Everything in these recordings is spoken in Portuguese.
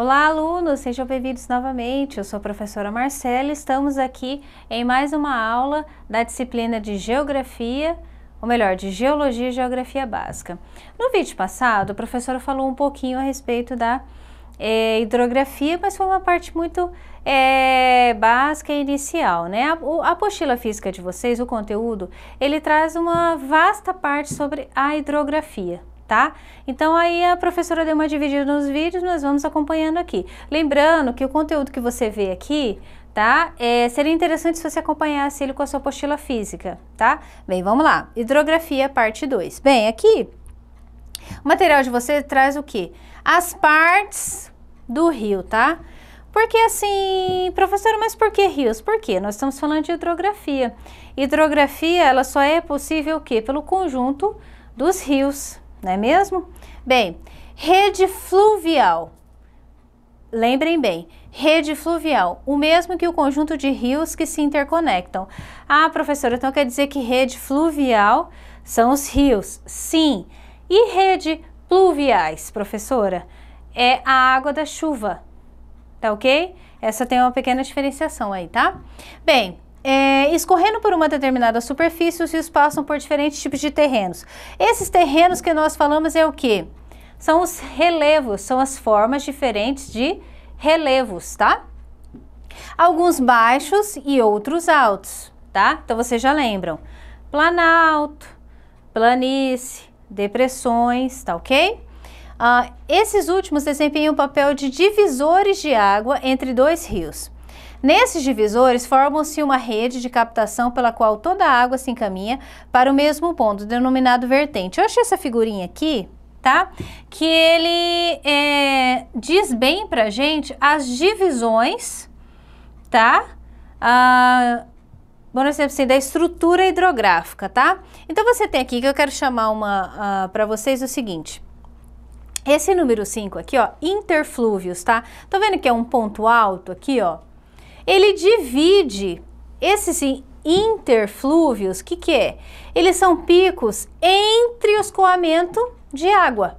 Olá, alunos! Sejam bem-vindos novamente. Eu sou a professora Marcela e estamos aqui em mais uma aula da disciplina de Geografia, ou melhor, de Geologia e Geografia Básica. No vídeo passado, a professora falou um pouquinho a respeito da é, hidrografia, mas foi uma parte muito é, básica e inicial, né? A, a apostila física de vocês, o conteúdo, ele traz uma vasta parte sobre a hidrografia, tá? Então aí a professora deu uma dividida nos vídeos, nós vamos acompanhando aqui. Lembrando que o conteúdo que você vê aqui, tá? É, seria interessante se você acompanhasse ele com a sua apostila física, tá? Bem, vamos lá. Hidrografia, parte 2. Bem, aqui, o material de você traz o quê? As partes do rio, tá? Porque assim, professora, mas por que rios? Por quê? Nós estamos falando de hidrografia. Hidrografia, ela só é possível o quê? Pelo conjunto dos rios, não é mesmo? Bem, rede fluvial. Lembrem bem, rede fluvial, o mesmo que o conjunto de rios que se interconectam. Ah, professora, então quer dizer que rede fluvial são os rios? Sim. E rede pluviais, professora? É a água da chuva, tá ok? Essa tem uma pequena diferenciação aí, tá? Bem, é, escorrendo por uma determinada superfície, os rios passam por diferentes tipos de terrenos. Esses terrenos que nós falamos é o que? São os relevos, são as formas diferentes de relevos, tá? Alguns baixos e outros altos, tá? Então vocês já lembram. Planalto, planície, depressões, tá ok? Ah, esses últimos desempenham o papel de divisores de água entre dois rios. Nesses divisores, formam-se uma rede de captação pela qual toda a água se encaminha para o mesmo ponto, denominado vertente. Eu achei essa figurinha aqui, tá? Que ele é, diz bem pra gente as divisões, tá? Ah, vamos sempre assim, da estrutura hidrográfica, tá? Então você tem aqui que eu quero chamar uma uh, para vocês o seguinte. Esse número 5 aqui, ó, interflúvios, tá? Tô vendo que é um ponto alto aqui, ó ele divide esses interflúvios, que que é? Eles são picos entre os escoamento de água.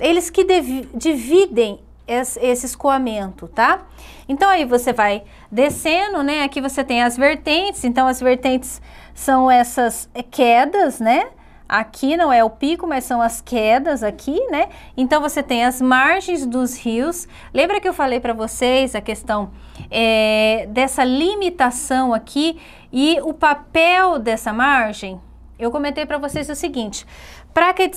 Eles que dividem esse escoamento, tá? Então aí você vai descendo, né? Aqui você tem as vertentes, então as vertentes são essas eh, quedas, né? Aqui não é o pico, mas são as quedas aqui, né? Então você tem as margens dos rios. Lembra que eu falei para vocês a questão é, dessa limitação aqui e o papel dessa margem? Eu comentei para vocês o seguinte: para que,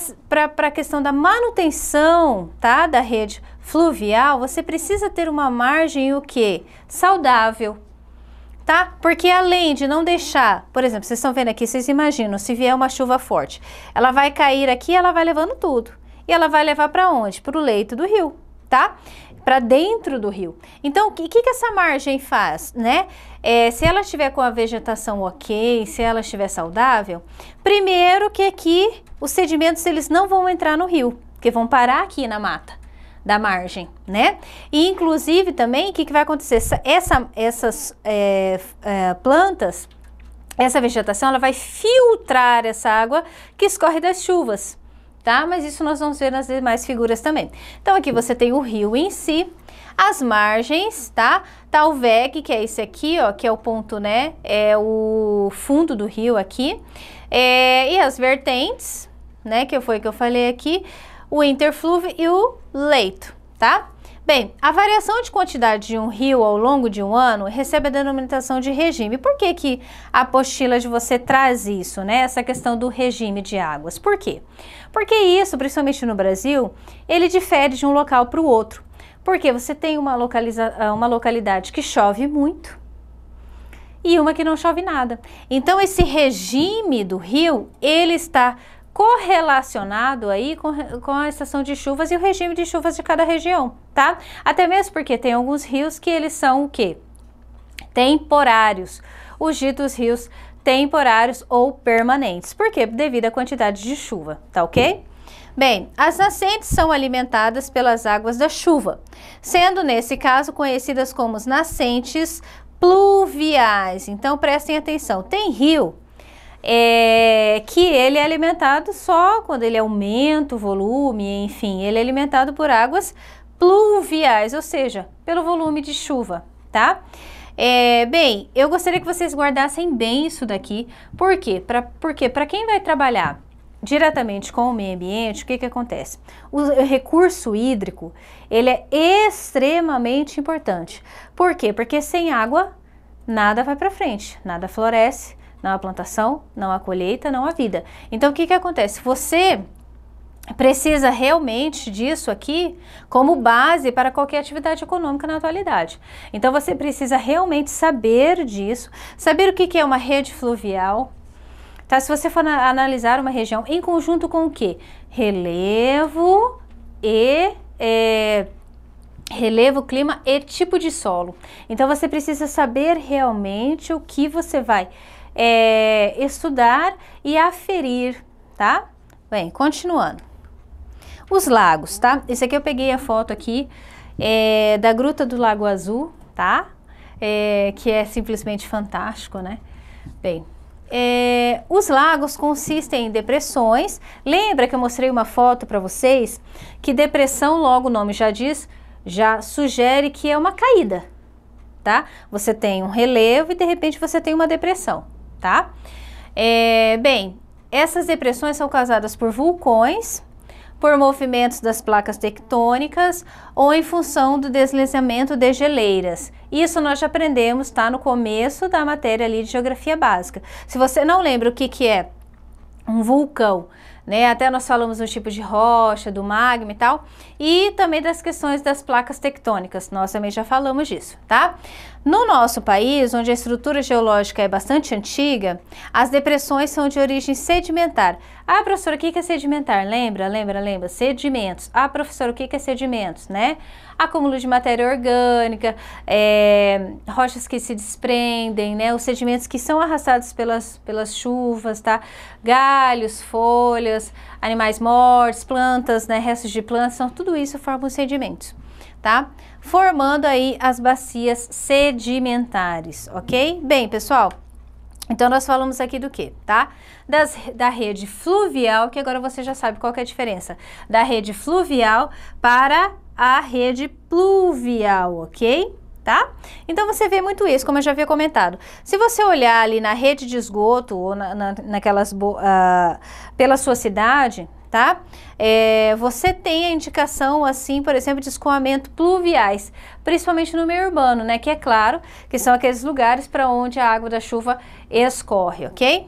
a questão da manutenção tá, da rede fluvial, você precisa ter uma margem o que saudável, tá? Porque além de não deixar, por exemplo, vocês estão vendo aqui, vocês imaginam, se vier uma chuva forte, ela vai cair aqui, ela vai levando tudo. E ela vai levar para onde? Para o leito do rio, tá? Para dentro do rio. Então, o que, que, essa margem faz, né? É, se ela estiver com a vegetação ok, se ela estiver saudável, primeiro que aqui os sedimentos eles não vão entrar no rio, porque vão parar aqui na mata da margem, né? E inclusive também, o que, que vai acontecer? Essa, essas é, é, plantas, essa vegetação, ela vai filtrar essa água que escorre das chuvas, tá? Mas isso nós vamos ver nas demais figuras também. Então aqui você tem o rio em si, as margens, tá? Tá o VEG, que é esse aqui, ó, que é o ponto, né? É o fundo do rio aqui. É, e as vertentes, né? Que foi o que eu falei aqui o interfluve e o leito, tá? Bem, a variação de quantidade de um rio ao longo de um ano recebe a denominação de regime. Por que, que a apostila de você traz isso, né? Essa questão do regime de águas. Por quê? Porque isso, principalmente no Brasil, ele difere de um local para o outro. Porque você tem uma, localiza ah, uma localidade que chove muito e uma que não chove nada. Então, esse regime do rio, ele está correlacionado aí com, com, a estação de chuvas e o regime de chuvas de cada região, tá? Até mesmo porque tem alguns rios que eles são o quê? Temporários. Os ditos rios temporários ou permanentes. Por quê? Devido à quantidade de chuva, tá ok? Bem, as nascentes são alimentadas pelas águas da chuva, sendo nesse caso conhecidas como nascentes pluviais. Então prestem atenção, tem rio é que ele é alimentado só quando ele aumenta o volume, enfim, ele é alimentado por águas pluviais, ou seja, pelo volume de chuva, tá? É, bem, eu gostaria que vocês guardassem bem isso daqui, por quê? Pra, porque para quem vai trabalhar diretamente com o meio ambiente, o que, que acontece? O recurso hídrico, ele é extremamente importante. Por quê? Porque sem água, nada vai para frente, nada floresce, não há plantação, não há colheita, não há vida. Então o que, que acontece? Você precisa realmente disso aqui como base para qualquer atividade econômica na atualidade. Então você precisa realmente saber disso, saber o que, que é uma rede fluvial, Tá? Se você for analisar uma região em conjunto com o que? Relevo e é, relevo, clima e tipo de solo. Então você precisa saber realmente o que você vai é, estudar e aferir, tá? Bem, continuando. Os lagos, tá? Esse aqui eu peguei a foto aqui é, da Gruta do Lago Azul, tá? É, que é simplesmente fantástico, né? Bem, é, os lagos consistem em depressões. Lembra que eu mostrei uma foto para vocês que depressão, logo o nome já diz, já sugere que é uma caída, tá? Você tem um relevo e de repente você tem uma depressão tá? É, bem, essas depressões são causadas por vulcões, por movimentos das placas tectônicas ou em função do deslizamento de geleiras. Isso nós já aprendemos, tá? No começo da matéria ali de Geografia Básica. Se você não lembra o que, que é um vulcão, né? Até nós falamos do tipo de rocha, do magma e tal, e também das questões das placas tectônicas, nós também já falamos disso, tá? No nosso país, onde a estrutura geológica é bastante antiga, as depressões são de origem sedimentar. Ah, professora, o que é sedimentar? Lembra, lembra, lembra? Sedimentos. Ah, professora, o que é sedimentos, né? Acúmulo de matéria orgânica, é, rochas que se desprendem, né? Os sedimentos que são arrastados pelas, pelas chuvas, tá? Galhos, folhas, animais mortos, plantas, né, restos de plantas, então tudo isso forma os sedimentos, tá? Formando aí as bacias sedimentares, ok? Bem, pessoal, então nós falamos aqui do que, tá? Das, da rede fluvial, que agora você já sabe qual é a diferença, da rede fluvial para a rede pluvial, ok? tá? Então você vê muito isso, como eu já havia comentado. Se você olhar ali na rede de esgoto ou na, na, naquelas uh, pela sua cidade, tá? É, você tem a indicação, assim, por exemplo, de escoamento pluviais, principalmente no meio urbano, né? Que é claro que são aqueles lugares para onde a água da chuva escorre, ok?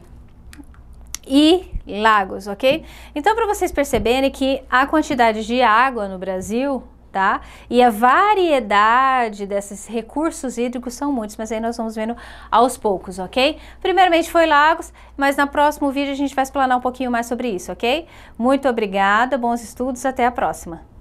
E lagos, ok? Então, para vocês perceberem que a quantidade de água no Brasil tá? E a variedade desses recursos hídricos são muitos, mas aí nós vamos vendo aos poucos, ok? Primeiramente foi lagos, mas no próximo vídeo a gente vai explanar um pouquinho mais sobre isso, ok? Muito obrigada, bons estudos, até a próxima!